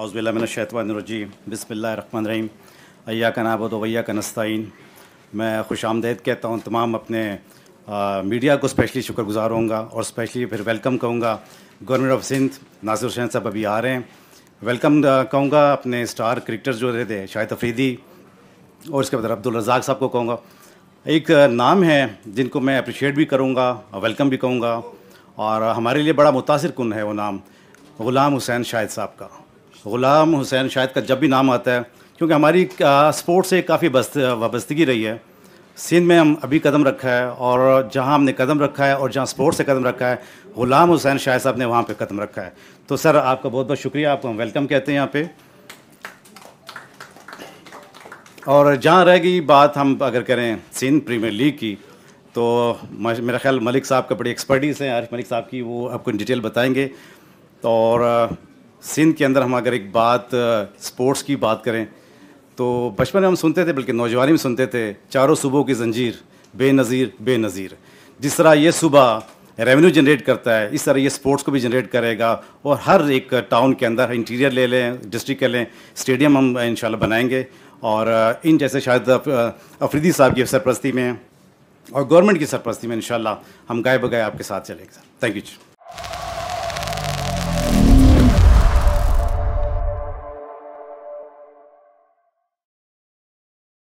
run रहीम अय्या का नाबो वैया का नस्तिन मैं खुश आमदेद कहता हूँ तमाम अपने आ, मीडिया को स्पेशली शुक्रगुजार होंगे और स्पेशली फिर वेलकम कहूँगा गवर्नमेंट ऑफ सिंध नासिर हुसैन साहब अभी आ रहे हैं वेलकम कहूँगा अपने स्टार क्रिकेटर जो रहे थे शाहिद अफरीदी और उसके बाद अब्दुल रजाक साहब को कहूँगा एक नाम है जिनको मैं अप्रिशिएट भी करूँगा वेलकम भी कहूँगा और हमारे लिए बड़ा मुतासर कन है वो नाम ग़ुलाम हुसैन शाहिद साहब का ग़ुलाम हुसैन शाहिद का जब भी नाम आता है क्योंकि हमारी स्पोर्ट्स से काफ़ी वाबस्तगी रही है सिंध में हम अभी कदम रखा है और जहां हमने कदम रखा है और जहां स्पोर्ट्स से कदम रखा है ग़ुलाम हुसैन शाहिद साहब ने वहां पे कदम रखा है तो सर आपका बहुत बहुत शुक्रिया आपको हम वेलकम कहते हैं यहाँ पे और जहाँ रह गई बात हम अगर करें सिंध प्रीमियर लीग की तो मेरा ख्याल मलिक साहब का बड़ी एक्सपर्टीज़ है आरिफ मलिक साहब की वो आपको डिटेल बताएंगे तो और सिंध के अंदर हम अगर एक बात स्पोर्ट्स की बात करें तो बचपन में हम सुनते थे बल्कि नौजवानी में सुनते थे चारों सुबहों की जंजीर बेनज़ीर बेनज़ीर जिस तरह ये सुबह रेवेन्यू जनरेट करता है इस तरह ये स्पोर्ट्स को भी जनरेट करेगा और हर एक टाउन के अंदर इंटीरियर ले लें डिस्ट्रिक्ट ले लें स्टेडियम हम इन बनाएंगे और इन जैसे शायद अफरीदी साहब की सरपरस्ती में और गवर्नमेंट की सरपरस्ती में इन हम गाय बगाए आपके साथ चलेंगे सर थैंक यू